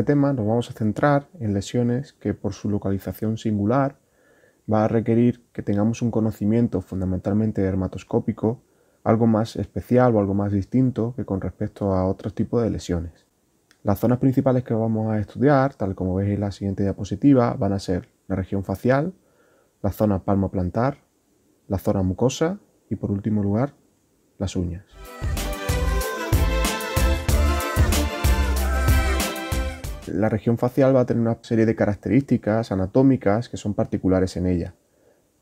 este tema nos vamos a centrar en lesiones que por su localización singular va a requerir que tengamos un conocimiento fundamentalmente dermatoscópico, algo más especial o algo más distinto que con respecto a otros tipos de lesiones. Las zonas principales que vamos a estudiar, tal como veis en la siguiente diapositiva, van a ser la región facial, la zona palmo plantar, la zona mucosa y por último lugar, las uñas. La región facial va a tener una serie de características anatómicas que son particulares en ella.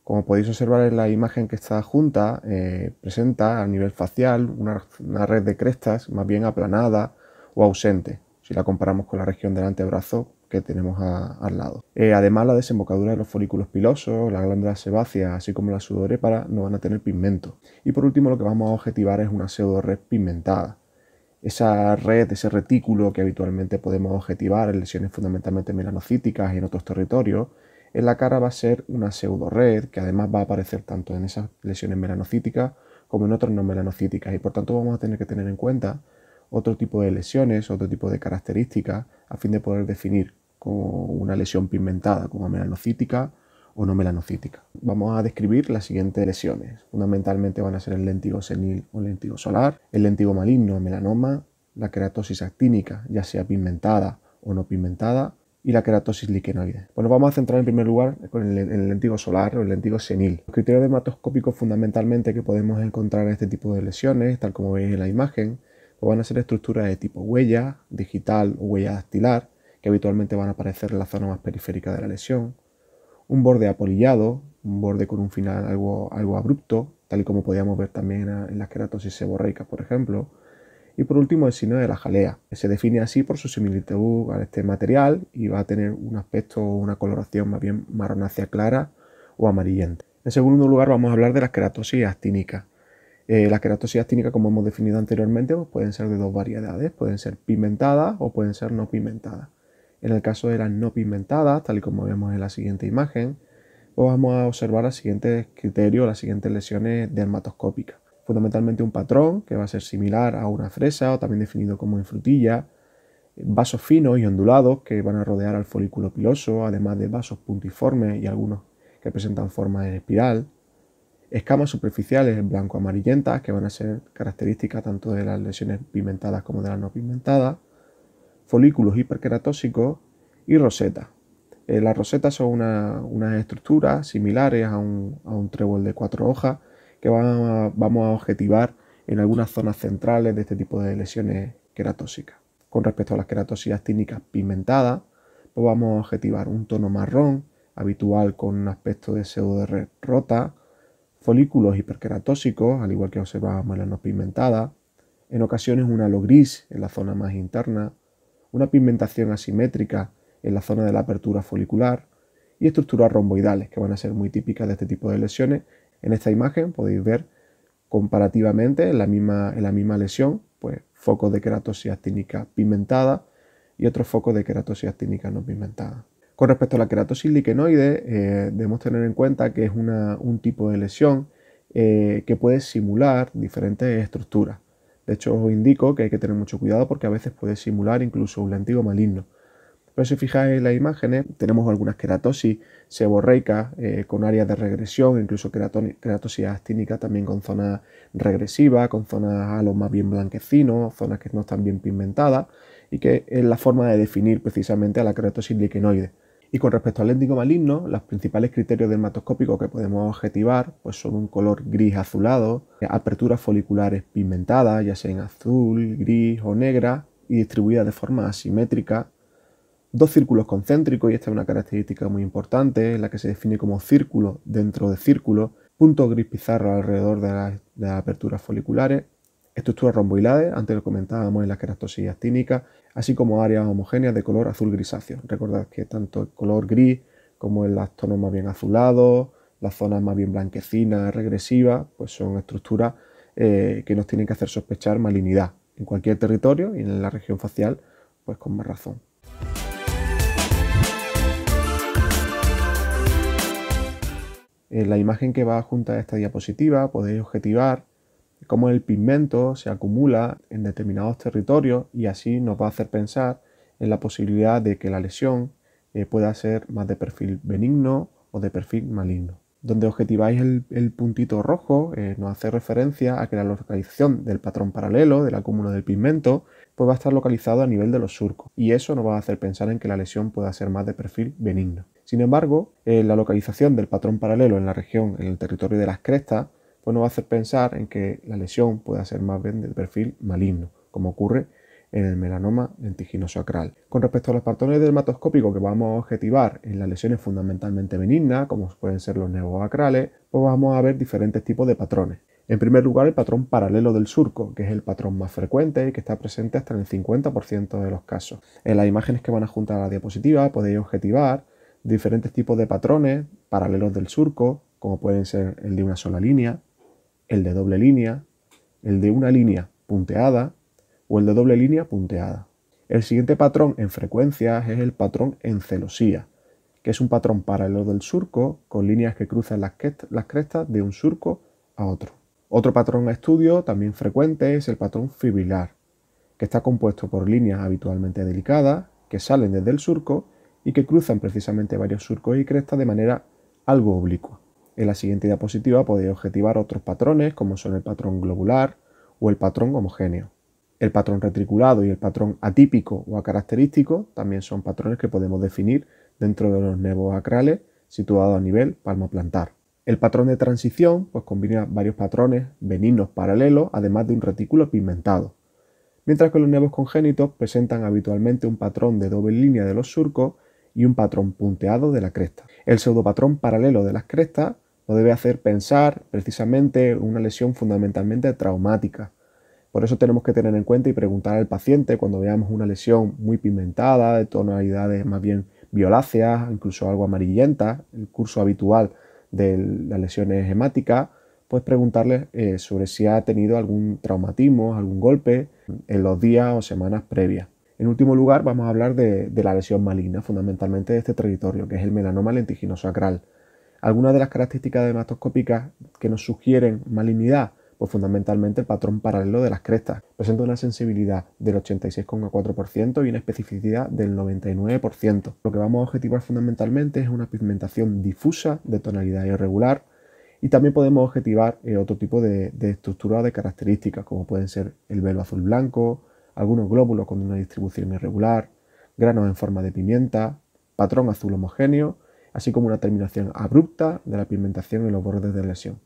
Como podéis observar en la imagen que está junta, eh, presenta a nivel facial una, red de crestas más bien aplanada o ausente, si la comparamos con la región del antebrazo que tenemos al lado. Eh, además, la desembocadura de los folículos pilosos, la glándula sebácea, así como la sudorépara, no van a tener pigmento. Y por último, lo que vamos a objetivar es una pseudo red pigmentada, esa red, ese retículo que habitualmente podemos objetivar en lesiones fundamentalmente melanocíticas y en otros territorios, en la cara va a ser una pseudo red que además va a aparecer tanto en esas lesiones melanocíticas como en otras no melanocíticas y por tanto vamos a tener que tener en cuenta otro tipo de lesiones, otro tipo de características a fin de poder definir como una lesión pigmentada, como melanocítica o no melanocítica. Vamos a describir las siguientes lesiones. Fundamentalmente van a ser el lentigo senil o lentigo solar, el lentigo maligno, melanoma, la queratosis actínica, ya sea pigmentada o no pigmentada, y la queratosis liquenoide. Bueno, vamos a centrar en primer lugar con el, lentigo solar o el lentigo senil. Los criterios dermatoscópicos fundamentalmente que podemos encontrar en este tipo de lesiones, tal como veis en la imagen, pues van a ser estructuras de tipo huella, digital o huella dactilar, que habitualmente van a aparecer en la zona más periférica de la lesión, un borde apolillado, un borde con un final algo, algo abrupto, tal y como podíamos ver también en las queratosis seborreicas, por ejemplo. Y por último, el signo de la jalea, que se define así por su similitud a este material y va a tener un aspecto o una coloración más bien marronácea clara o amarillenta. En segundo lugar, vamos a hablar de las queratosis actínicas. Eh, las queratosis actínicas, como hemos definido anteriormente, pues pueden ser de dos variedades, pueden ser pigmentadas o pueden ser no pigmentadas. En el caso de las no pigmentadas, tal y como vemos en la siguiente imagen, pues vamos a observar los siguientes criterios, las siguientes lesiones dermatoscópicas. Fundamentalmente un patrón que va a ser similar a una fresa o también definido como en frutilla, vasos finos y ondulados que van a rodear al folículo piloso, además de vasos puntiformes y algunos que presentan forma en espiral, escamas superficiales blanco-amarillentas que van a ser características tanto de las lesiones pigmentadas como de las no pigmentadas, folículos hiperqueratóxicos y rosetas. Eh, las rosetas son unas estructuras similares a un, trébol de cuatro hojas que vamos a objetivar en algunas zonas centrales de este tipo de lesiones queratósicas. Con respecto a las queratosis tínicas pigmentadas, pues vamos a objetivar un tono marrón habitual con un aspecto de pseudo rota, folículos hiperqueratóxicos, al igual que observamos en las no pigmentadas, en ocasiones un halo gris en la zona más interna, una pigmentación asimétrica en la zona de la apertura folicular y estructuras romboidales que van a ser muy típicas de este tipo de lesiones. En esta imagen podéis ver comparativamente en la misma, la misma lesión, pues focos de queratosis actínica pigmentada y otros focos de queratosis actínica no pigmentada. Con respecto a la queratosis liquenoide, eh, debemos tener en cuenta que es un tipo de lesión eh, que puede simular diferentes estructuras. De hecho, os indico que hay que tener mucho cuidado porque a veces puede simular incluso un lentigo maligno. Pero si fijáis en las imágenes, tenemos algunas queratosis seborreicas eh, con áreas de regresión, incluso queratosis astínica también con zonas regresivas, con zonas a lo más bien blanquecinos, zonas que no están bien pigmentadas y que es la forma de definir precisamente a la queratosis liquinoide. Y con respecto al éndigo maligno, los principales criterios dermatoscópicos que podemos objetivar pues son un color gris azulado, aperturas foliculares pigmentadas, ya sea en azul, gris o negra, y distribuidas de forma asimétrica, dos círculos concéntricos, y esta es una característica muy importante, la que se define como círculo dentro de círculo, punto gris pizarro alrededor de las aperturas foliculares, estructuras romboiladas, antes lo comentábamos en las queratosis tínicas, así como áreas homogéneas de color azul grisáceo. Recordad que tanto el color gris como el las más bien azulados, las zonas más bien blanquecinas, regresivas, pues son estructuras eh, que nos tienen que hacer sospechar malinidad en cualquier territorio y en la región facial, pues con más razón. En la imagen que va junto a esta diapositiva podéis objetivar cómo el pigmento se acumula en determinados territorios y así nos va a hacer pensar en la posibilidad de que la lesión eh, pueda ser más de perfil benigno o de perfil maligno. Donde objetiváis el, puntito rojo eh, nos hace referencia a que la localización del patrón paralelo, del acúmulo del pigmento, pues va a estar localizado a nivel de los surcos y eso nos va a hacer pensar en que la lesión pueda ser más de perfil benigno. Sin embargo, eh, la localización del patrón paralelo en la región, en el territorio de las crestas, pues nos va a hacer pensar en que la lesión puede ser más bien del perfil maligno, como ocurre en el melanoma lentiginoso acral. Con respecto a los patrones dermatoscópicos que vamos a objetivar en las lesiones fundamentalmente benignas, como pueden ser los nevoacrales, pues vamos a ver diferentes tipos de patrones. En primer lugar, el patrón paralelo del surco, que es el patrón más frecuente y que está presente hasta en el 50% de los casos. En las imágenes que van a juntar a la diapositiva podéis objetivar diferentes tipos de patrones paralelos del surco, como pueden ser el de una sola línea, el de doble línea, el de una línea punteada o el de doble línea punteada. El siguiente patrón en frecuencias es el patrón en celosía, que es un patrón paralelo del surco con líneas que cruzan las, las crestas de un surco a otro. Otro patrón a estudio también frecuente es el patrón fibrilar, que está compuesto por líneas habitualmente delicadas que salen desde el surco y que cruzan precisamente varios surcos y crestas de manera algo oblicua. En la siguiente diapositiva podéis objetivar otros patrones como son el patrón globular o el patrón homogéneo. El patrón retriculado y el patrón atípico o característico también son patrones que podemos definir dentro de los nervos acrales situados a nivel palmoplantar. El patrón de transición pues, combina varios patrones benignos paralelos además de un retículo pigmentado. Mientras que los nervios congénitos presentan habitualmente un patrón de doble línea de los surcos y un patrón punteado de la cresta. El pseudopatrón paralelo de las crestas lo debe hacer pensar precisamente una lesión fundamentalmente traumática. Por eso tenemos que tener en cuenta y preguntar al paciente cuando veamos una lesión muy pigmentada, de tonalidades más bien violáceas, incluso algo amarillenta, el curso habitual de las lesiones hemáticas, pues preguntarles eh, sobre si ha tenido algún traumatismo, algún golpe en los días o semanas previas. En último lugar, vamos a hablar de, la lesión maligna, fundamentalmente de este territorio, que es el melanoma lentiginoso sacral. Algunas de las características dermatoscópicas que nos sugieren malignidad, pues fundamentalmente el patrón paralelo de las crestas. Presenta una sensibilidad del 86,4% y una especificidad del 99%. Lo que vamos a objetivar fundamentalmente es una pigmentación difusa de tonalidad irregular y también podemos objetivar eh, otro tipo de, de estructura de características, como pueden ser el velo azul blanco, algunos glóbulos con una distribución irregular, granos en forma de pimienta, patrón azul homogéneo así como una terminación abrupta de la pigmentación en los bordes de lesión.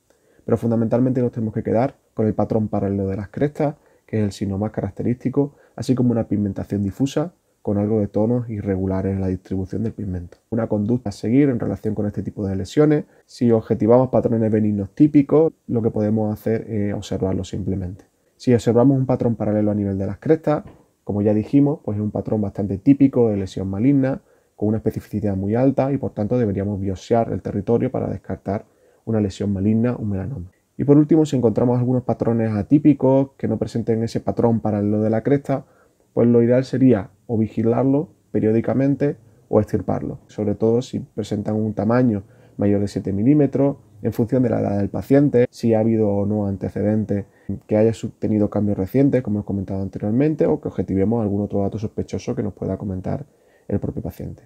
Pero fundamentalmente nos tenemos que quedar con el patrón paralelo de las crestas, que es el signo más característico, así como una pigmentación difusa con algo de tonos irregulares en la distribución del pigmento. Una conducta a seguir en relación con este tipo de lesiones, si objetivamos patrones benignos típicos, lo que podemos hacer es observarlo simplemente. Si observamos un patrón paralelo a nivel de las crestas, como ya dijimos, pues es un patrón bastante típico de lesión maligna, con una especificidad muy alta y por tanto deberíamos biosear el territorio para descartar una lesión maligna, o melanoma. Y por último, si encontramos algunos patrones atípicos que no presenten ese patrón para lo de la cresta, pues lo ideal sería o vigilarlo periódicamente o extirparlo, sobre todo si presentan un tamaño mayor de 7 milímetros, en función de la edad del paciente, si ha habido o no antecedentes que haya tenido cambios recientes, como he comentado anteriormente, o que objetivemos algún otro dato sospechoso que nos pueda comentar el propio paciente.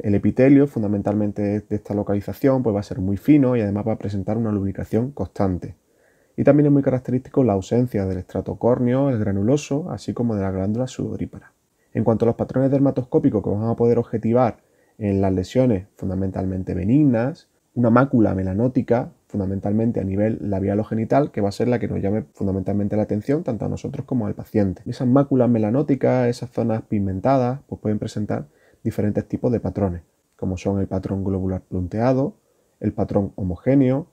El epitelio, fundamentalmente de esta localización, pues va a ser muy fino y además va a presentar una lubricación constante. Y también es muy característico la ausencia del córneo, el granuloso, así como de la glándula sudorípara. En cuanto a los patrones dermatoscópicos que vamos a poder objetivar en las lesiones fundamentalmente benignas, una mácula melanótica fundamentalmente a nivel labial o genital, que va a ser la que nos llame fundamentalmente la atención tanto a nosotros como al paciente. Esas máculas melanóticas, esas zonas pigmentadas, pues pueden presentar diferentes tipos de patrones, como son el patrón globular punteado, el patrón homogéneo,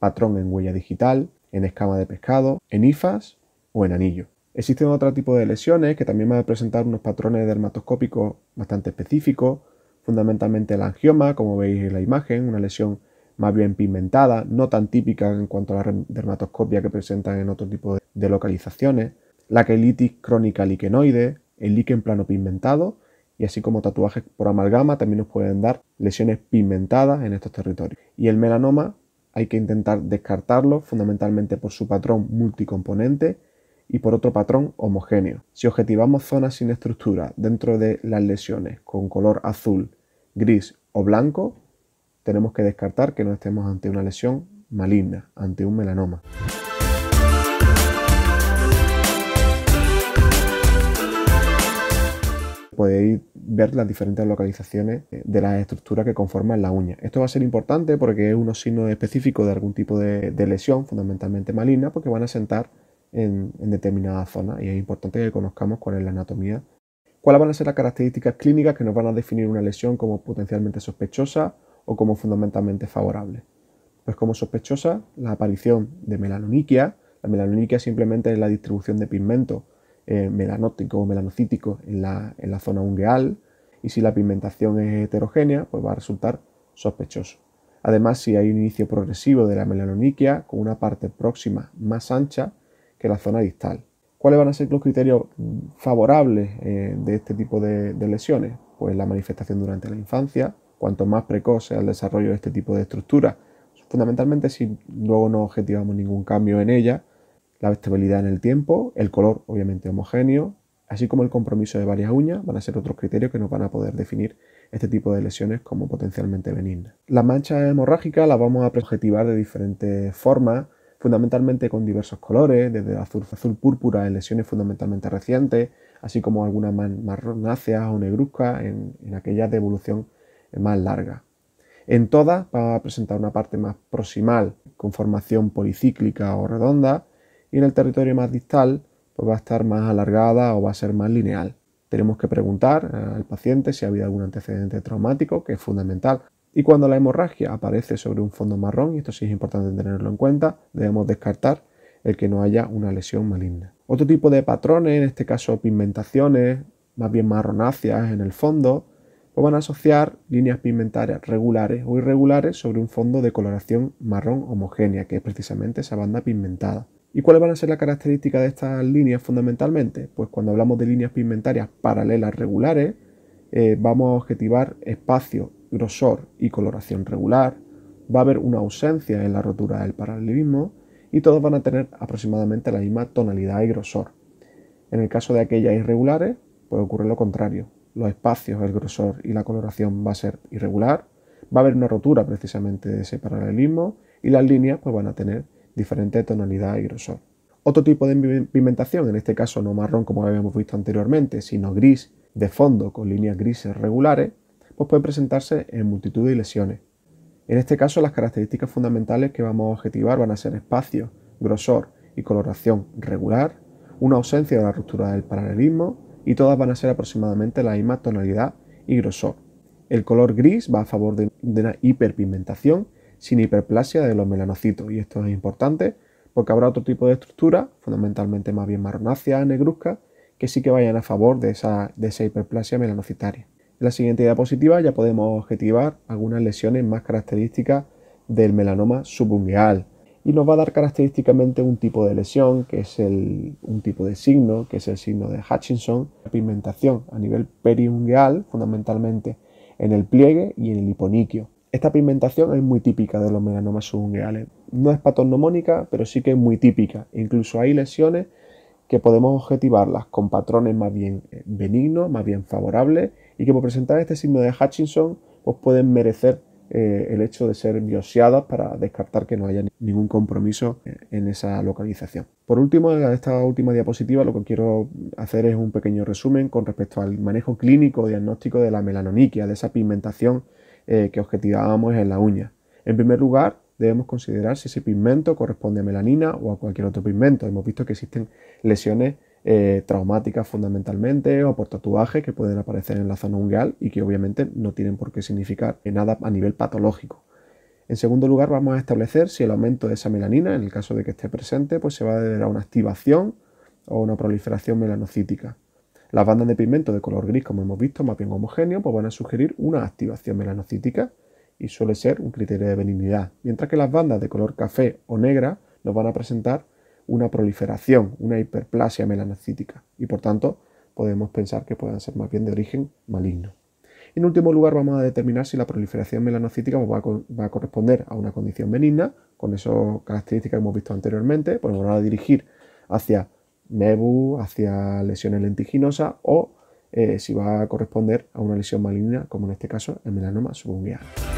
patrón en huella digital, en escama de pescado, en ifas o en anillo. Existen otro tipo de lesiones que también van a presentar unos patrones dermatoscópicos bastante específicos, fundamentalmente el angioma, como veis en la imagen, una lesión más bien pigmentada, no tan típica en cuanto a la dermatoscopia que presentan en otro tipo de localizaciones, la quelitis crónica liquenoide, el liquen plano pigmentado y así como tatuajes por amalgama también nos pueden dar lesiones pigmentadas en estos territorios. Y el melanoma hay que intentar descartarlo fundamentalmente por su patrón multicomponente y por otro patrón homogéneo. Si objetivamos zonas sin estructura dentro de las lesiones con color azul, gris o blanco, tenemos que descartar que no estemos ante una lesión maligna, ante un melanoma. podéis ver las diferentes localizaciones eh, de las estructuras que conforman la uña. Esto va a ser importante porque es unos signo específico de algún tipo de, lesión, fundamentalmente maligna, porque van a sentar en, en zona y es importante que conozcamos cuál es la anatomía, cuáles van a ser las características clínicas que nos van a definir una lesión como potencialmente sospechosa o como fundamentalmente favorable. Pues como sospechosa, la aparición de melanoniquia, la melanoniquia simplemente es la distribución de pigmento eh, o melanocítico en la, zona ungueal, y si la pigmentación es heterogénea, pues va a resultar sospechoso. Además, si hay un inicio progresivo de la melanoniquia con una parte próxima más ancha que la zona distal. ¿Cuáles van a ser los criterios favorables eh, de este tipo de lesiones? Pues la manifestación durante la infancia, cuanto más precoz sea el desarrollo de este tipo de estructura. Fundamentalmente si luego no objetivamos ningún cambio en ella, la estabilidad en el tiempo, el color obviamente homogéneo, así como el compromiso de varias uñas van a ser otros criterios que nos van a poder definir este tipo de lesiones como potencialmente benignas. La mancha hemorrágica la vamos a objetivar de diferentes formas, fundamentalmente con diversos colores, desde azul, azul púrpura en lesiones fundamentalmente recientes, así como algunas marronáceas o negruzcas en, en aquellas de evolución más larga. En todas va a presentar una parte más proximal con formación policíclica o redonda y en el territorio más distal pues va a estar más alargada o va a ser más lineal. Tenemos que preguntar al paciente si ha habido algún antecedente traumático, que es fundamental. Y cuando la hemorragia aparece sobre un fondo marrón, y esto sí es importante tenerlo en cuenta, debemos descartar el que no haya una lesión maligna. Otro tipo de patrones, en este caso pigmentaciones, más bien marronáceas en el fondo, o van a asociar líneas pigmentarias regulares o irregulares sobre un fondo de coloración marrón homogénea, que es precisamente esa banda pigmentada. ¿Y cuáles van a ser las características de estas líneas fundamentalmente? Pues cuando hablamos de líneas pigmentarias paralelas regulares, eh, vamos a objetivar espacio, grosor y coloración regular, va a haber una ausencia en la rotura del paralelismo y todos van a tener aproximadamente la misma tonalidad y grosor. En el caso de aquellas irregulares, pues ocurre lo contrario, los espacios, el grosor y la coloración va a ser irregular, va a haber una rotura precisamente de ese paralelismo y las líneas pues, van a tener diferente tonalidad y grosor. Otro tipo de pigmentación, en este caso no marrón como habíamos visto anteriormente, sino gris de fondo con líneas grises regulares, pues pueden presentarse en multitud de lesiones. En este caso las características fundamentales que vamos a objetivar van a ser espacio, grosor y coloración regular, una ausencia de la ruptura del paralelismo, y todas van a ser aproximadamente la misma tonalidad y grosor. El color gris va a favor de, una hiperpigmentación sin hiperplasia de los melanocitos y esto es importante porque habrá otro tipo de estructura, fundamentalmente más bien marronáceas, negruzca, que sí que vayan a favor de esa, de hiperplasia melanocitaria. En la siguiente diapositiva ya podemos objetivar algunas lesiones más características del melanoma subungueal, y nos va a dar característicamente un tipo de lesión, que es el, un tipo de signo, que es el signo de Hutchinson, La pigmentación a nivel periungueal, fundamentalmente en el pliegue y en el hiponiquio. Esta pigmentación es muy típica de los melanomas subungueales. No es patognomónica, pero sí que es muy típica. Incluso hay lesiones que podemos objetivarlas con patrones más bien eh, benignos, más bien favorables, y que por presentar este signo de Hutchinson pues pueden merecer eh, el hecho de ser bioseadas para descartar que no haya ningún compromiso eh, en esa localización. Por último, en esta última diapositiva lo que quiero hacer es un pequeño resumen con respecto al manejo clínico o diagnóstico de la melanoniquia, de esa pigmentación eh, que objetivábamos en la uña. En primer lugar, debemos considerar si ese pigmento corresponde a melanina o a cualquier otro pigmento. Hemos visto que existen lesiones eh, traumáticas fundamentalmente o por tatuajes que pueden aparecer en la zona ungueal y que obviamente no tienen por qué significar nada a nivel patológico. En segundo lugar, vamos a establecer si el aumento de esa melanina, en el caso de que esté presente, pues se va a deber a una activación o una proliferación melanocítica. Las bandas de pigmento de color gris, como hemos visto, más bien homogéneo, pues van a sugerir una activación melanocítica y suele ser un criterio de benignidad, mientras que las bandas de color café o negra nos van a presentar una proliferación, una hiperplasia melanocítica y por tanto podemos pensar que puedan ser más bien de origen maligno. En último lugar vamos a determinar si la proliferación melanocítica pues, va, a, corresponder a una condición benigna, con esas características que hemos visto anteriormente, pues nos dirigir hacia nebu, hacia lesiones lentiginosas o eh, si va a corresponder a una lesión maligna, como en este caso el melanoma subungueal.